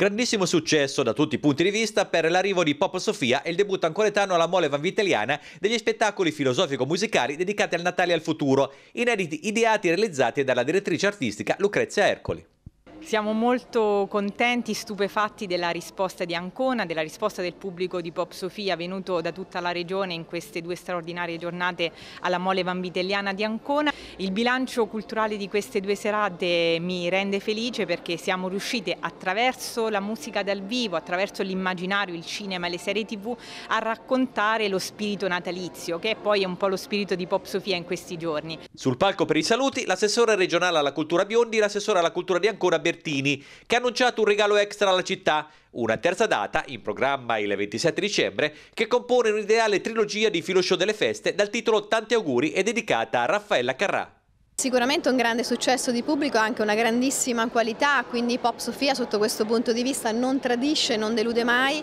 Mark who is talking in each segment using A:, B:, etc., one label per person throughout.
A: Grandissimo successo da tutti i punti di vista per l'arrivo di Pop Sofia e il debutto ancora ancoretano alla mole vanviteliana degli spettacoli filosofico-musicali dedicati al Natale e al futuro, inediti ideati e realizzati dalla direttrice artistica Lucrezia Ercoli.
B: Siamo molto contenti, stupefatti della risposta di Ancona, della risposta del pubblico di Pop Sofia venuto da tutta la regione in queste due straordinarie giornate alla Mole Vanvitelliana di Ancona. Il bilancio culturale di queste due serate mi rende felice perché siamo riuscite attraverso la musica dal vivo, attraverso l'immaginario, il cinema e le serie tv a raccontare lo spirito natalizio che è poi un po' lo spirito di Pop Sofia in questi giorni.
A: Sul palco per i saluti l'assessore regionale alla cultura Biondi, l'assessore alla cultura di Ancona Ber Albertini, che ha annunciato un regalo extra alla città, una terza data, in programma il 27 dicembre, che compone un'ideale trilogia di filoshow delle feste dal titolo Tanti auguri e dedicata a Raffaella Carrà.
B: Sicuramente un grande successo di pubblico, anche una grandissima qualità, quindi Pop Sofia sotto questo punto di vista non tradisce, non delude mai,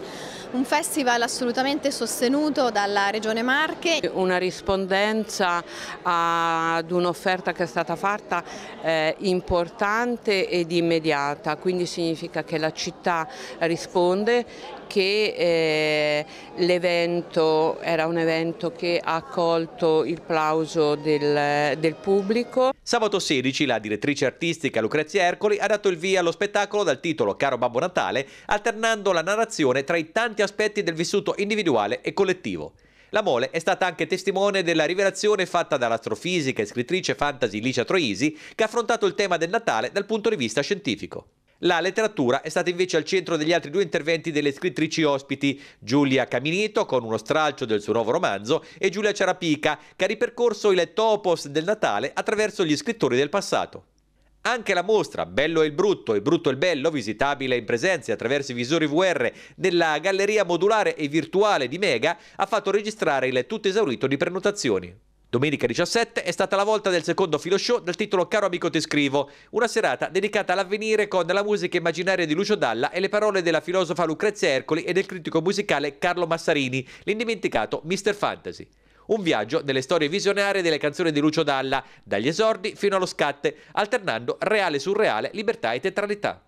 B: un festival assolutamente sostenuto
C: dalla Regione Marche. Una rispondenza ad un'offerta che è stata fatta eh, importante ed immediata, quindi significa che la città risponde che eh, l'evento era un evento che ha accolto il plauso del, del pubblico.
A: Sabato 16 la direttrice artistica Lucrezia Ercoli ha dato il via allo spettacolo dal titolo Caro Babbo Natale, alternando la narrazione tra i tanti aspetti del vissuto individuale e collettivo. La Mole è stata anche testimone della rivelazione fatta dall'astrofisica e scrittrice fantasy Licia Troisi, che ha affrontato il tema del Natale dal punto di vista scientifico. La letteratura è stata invece al centro degli altri due interventi delle scrittrici ospiti, Giulia Caminito con uno stralcio del suo nuovo romanzo e Giulia Cerapica che ha ripercorso il topos del Natale attraverso gli scrittori del passato. Anche la mostra Bello e il Brutto e Brutto e il Bello, visitabile in presenza attraverso i visori VR della galleria modulare e virtuale di Mega, ha fatto registrare il tutto esaurito di prenotazioni. Domenica 17 è stata la volta del secondo filo show dal titolo Caro amico ti scrivo, una serata dedicata all'avvenire con la musica immaginaria di Lucio Dalla e le parole della filosofa Lucrezia Ercoli e del critico musicale Carlo Massarini, l'indimenticato Mr. Fantasy. Un viaggio nelle storie visionarie delle canzoni di Lucio Dalla, dagli esordi fino allo scatte, alternando reale sul reale, libertà e tetralità.